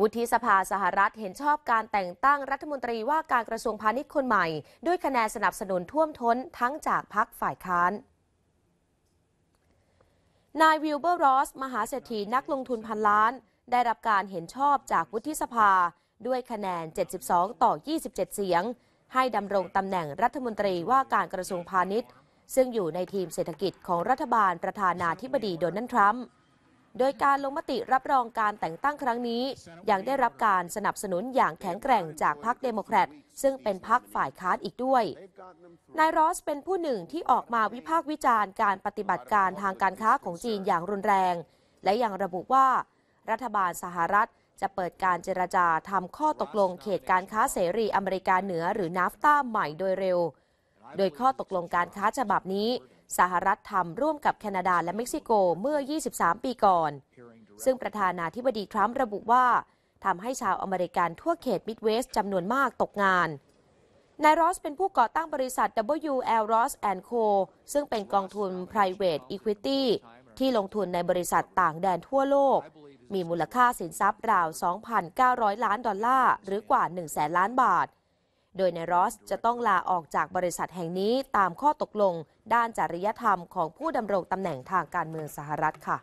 วุฒิสภาสหรัฐ เห็นชอบการแต่งตั้งรัฐมนตรีว่าการกระทรวงพาณิชย์คนใหม่ ด้วยคะแนนสนับสนุนท่วมท้นทั้งจากพรรคฝ่ายค้าน นายวิลเบอร์รอสมหาเศรษฐีนักลงทุนพันล้าน ได้รับการเห็นชอบจากวุฒิสภาด้วยคะแนน 72 ต่อ 27 เสียง ให้ดำรงตำแหน่งรัฐมนตรีว่าการกระทรวงพาณิชย์ ซึ่งอยู่ในทีมเศรษฐกิจของรัฐบาลประธานาธิบดีโดนัลด์ทรัมป์โดยการลงมติรับรองการแต่งตั้งครั้งนี้ ยังได้รับการสนับสนุนอย่างแข็งแกร่งจากพรรคเดโมแครต ซึ่งเป็นพรรคฝ่ายค้านอีกด้วย นายรอสเป็นผู้หนึ่งที่ออกมาวิพากษ์วิจารณ์การปฏิบัติการทางการค้าของจีนอย่างรุนแรง และยังระบุว่า รัฐบาลสหรัฐจะเปิดการเจรจา ทำข้อตกลงเขตการค้าเสรีอเมริกาเหนือหรือนาฟต้าใหม่โดยเร็ว โดยข้อตกลงการค้าฉบับนี้สหรัฐทำร่วมกับแคนาดาและเม็กซิโกเมื่อ 23 ปีก่อน ซึ่งประธานาธิบดีทรัมป์ระบุว่าทำให้ชาวอเมริกันทั่วเขตมิดเวสต์จำนวนมากตกงาน นายรอสเป็นผู้ก่อตั้งบริษัท WL Ross Co ซึ่งเป็นกองทุน private equity ที่ลงทุนในบริษัทต่างแดนทั่วโลก มีมูลค่าสินทรัพย์ราว 2,900 ล้านดอลลาร์ หรือกว่า1 0 0 0 0 0 ล้านบาทโดยนายรอสจะต้องลาออกจากบริษัทแห่งนี้ตามข้อตกลงด้านจริยธรรมของผู้ดำรงตำแหน่งทางการเมืองสหรัฐค่ะ